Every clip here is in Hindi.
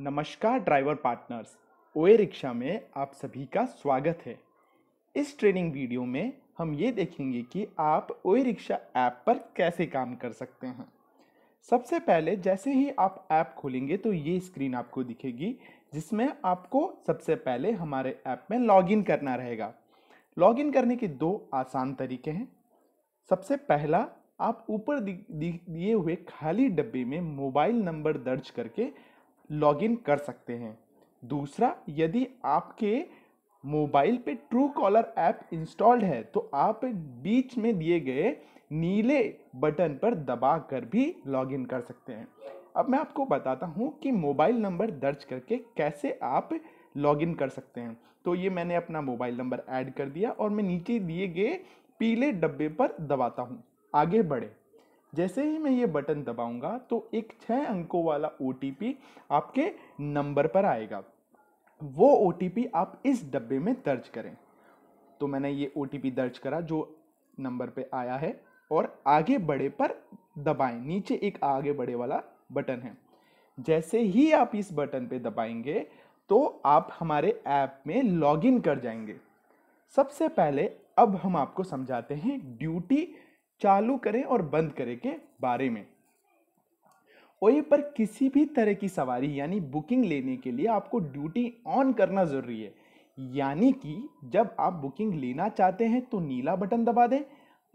नमस्कार ड्राइवर पार्टनर्स ओए रिक्शा में आप सभी का स्वागत है इस ट्रेनिंग वीडियो में हम ये देखेंगे कि आप ओए रिक्शा ऐप पर कैसे काम कर सकते हैं सबसे पहले जैसे ही आप ऐप खोलेंगे तो ये स्क्रीन आपको दिखेगी जिसमें आपको सबसे पहले हमारे ऐप में लॉगिन करना रहेगा लॉगिन करने के दो आसान तरीके हैं सबसे पहला आप ऊपर दिए हुए खाली डब्बे में मोबाइल नंबर दर्ज करके लॉगिन कर सकते हैं दूसरा यदि आपके मोबाइल पे ट्रू कॉलर ऐप इंस्टॉल्ड है तो आप बीच में दिए गए नीले बटन पर दबा कर भी लॉगिन कर सकते हैं अब मैं आपको बताता हूँ कि मोबाइल नंबर दर्ज करके कैसे आप लॉगिन कर सकते हैं तो ये मैंने अपना मोबाइल नंबर ऐड कर दिया और मैं नीचे दिए गए पीले डब्बे पर दबाता हूँ आगे बढ़े जैसे ही मैं ये बटन दबाऊंगा तो एक छः अंकों वाला ओ आपके नंबर पर आएगा वो ओ आप इस डब्बे में दर्ज करें तो मैंने ये ओ दर्ज करा जो नंबर पे आया है और आगे बड़े पर दबाएं नीचे एक आगे बड़े वाला बटन है जैसे ही आप इस बटन पे दबाएंगे तो आप हमारे ऐप में लॉगिन कर जाएंगे सबसे पहले अब हम आपको समझाते हैं ड्यूटी चालू करें और बंद करें के बारे में ओए पर किसी भी तरह की सवारी यानी बुकिंग लेने के लिए आपको ड्यूटी ऑन करना ज़रूरी है यानी कि जब आप बुकिंग लेना चाहते हैं तो नीला बटन दबा दें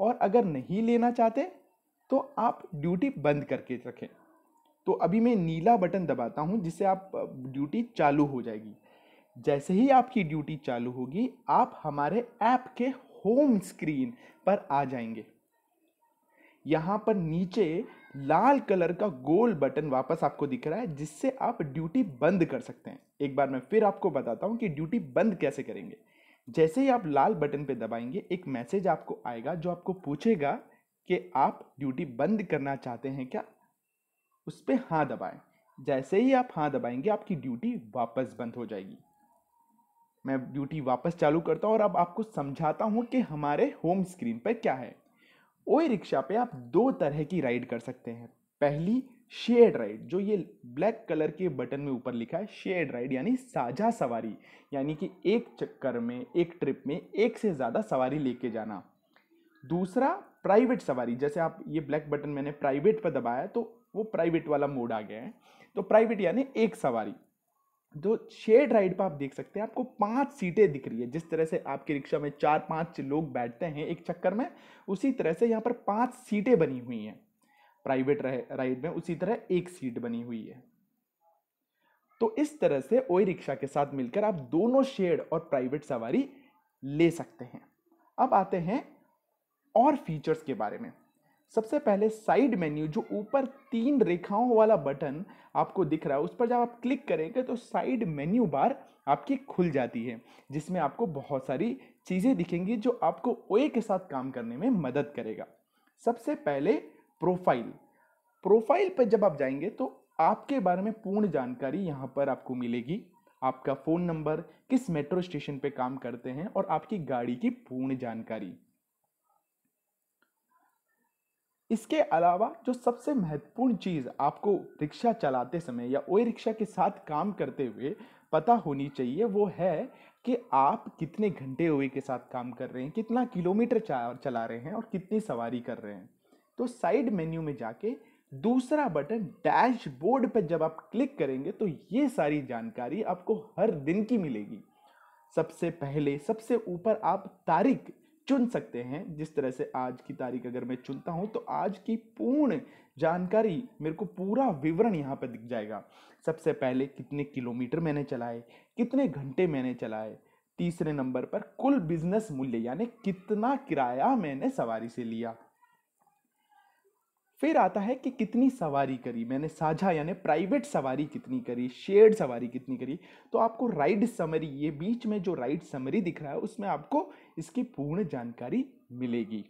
और अगर नहीं लेना चाहते तो आप ड्यूटी बंद करके रखें तो अभी मैं नीला बटन दबाता हूँ जिससे आप ड्यूटी चालू हो जाएगी जैसे ही आपकी ड्यूटी चालू होगी आप हमारे ऐप के होम स्क्रीन पर आ जाएंगे यहाँ पर नीचे लाल कलर का गोल बटन वापस आपको दिख रहा है जिससे आप ड्यूटी बंद कर सकते हैं एक बार मैं फिर आपको बताता हूँ कि ड्यूटी बंद कैसे करेंगे जैसे ही आप लाल बटन पे दबाएंगे एक मैसेज आपको आएगा जो आपको पूछेगा कि आप ड्यूटी बंद करना चाहते हैं क्या उस पर हाँ दबाएं जैसे ही आप हाँ दबाएंगे आपकी ड्यूटी वापस बंद हो जाएगी मैं ड्यूटी वापस चालू करता हूँ और अब आपको समझाता हूँ कि हमारे होम स्क्रीन पर क्या है ओ रिक्शा पे आप दो तरह की राइड कर सकते हैं पहली शेड राइड जो ये ब्लैक कलर के बटन में ऊपर लिखा है शेड राइड यानी साझा सवारी यानी कि एक चक्कर में एक ट्रिप में एक से ज़्यादा सवारी लेके जाना दूसरा प्राइवेट सवारी जैसे आप ये ब्लैक बटन मैंने प्राइवेट पर दबाया तो वो प्राइवेट वाला मोड आ गया है तो प्राइवेट यानी एक सवारी जो शेड राइड पर आप देख सकते हैं आपको पांच सीटें दिख रही है जिस तरह से आपके रिक्शा में चार पांच लोग बैठते हैं एक चक्कर में उसी तरह से यहाँ पर पांच सीटें बनी हुई हैं प्राइवेट राइड में उसी तरह एक सीट बनी हुई है तो इस तरह से ओई रिक्शा के साथ मिलकर आप दोनों शेड और प्राइवेट सवारी ले सकते हैं अब आते हैं और फीचर्स के बारे में सबसे पहले साइड मेन्यू जो ऊपर तीन रेखाओं वाला बटन आपको दिख रहा है उस पर जब आप क्लिक करेंगे तो साइड मेन्यू बार आपकी खुल जाती है जिसमें आपको बहुत सारी चीज़ें दिखेंगी जो आपको ओए के साथ काम करने में मदद करेगा सबसे पहले प्रोफाइल प्रोफाइल पर जब आप जाएंगे तो आपके बारे में पूर्ण जानकारी यहाँ पर आपको मिलेगी आपका फ़ोन नंबर किस मेट्रो स्टेशन पे काम करते हैं और आपकी गाड़ी की पूर्ण जानकारी इसके अलावा जो सबसे महत्वपूर्ण चीज़ आपको रिक्शा चलाते समय या ओ रिक्शा के साथ काम करते हुए पता होनी चाहिए वो है कि आप कितने घंटे ओए के साथ काम कर रहे हैं कितना किलोमीटर चला रहे हैं और कितनी सवारी कर रहे हैं तो साइड मेन्यू में जाके दूसरा बटन डैशबोर्ड पर जब आप क्लिक करेंगे तो ये सारी जानकारी आपको हर दिन की मिलेगी सबसे पहले सबसे ऊपर आप तारीख चुन सकते हैं जिस तरह से आज की तारीख अगर मैं चुनता हूँ तो आज की पूर्ण जानकारी मेरे को पूरा विवरण यहाँ पर दिख जाएगा सबसे पहले कितने किलोमीटर मैंने चलाए कितने घंटे मैंने चलाए तीसरे नंबर पर कुल बिजनेस मूल्य यानी कितना किराया मैंने सवारी से लिया फिर आता है कि कितनी सवारी करी मैंने साझा यानी प्राइवेट सवारी कितनी करी शेयर्ड सवारी कितनी करी तो आपको राइड समरी ये बीच में जो राइड समरी दिख रहा है उसमें आपको इसकी पूर्ण जानकारी मिलेगी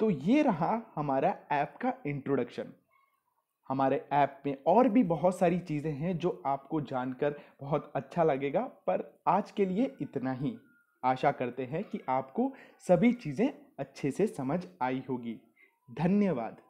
तो ये रहा हमारा ऐप का इंट्रोडक्शन हमारे ऐप में और भी बहुत सारी चीज़ें हैं जो आपको जानकर बहुत अच्छा लगेगा पर आज के लिए इतना ही आशा करते हैं कि आपको सभी चीज़ें अच्छे से समझ आई होगी धन्यवाद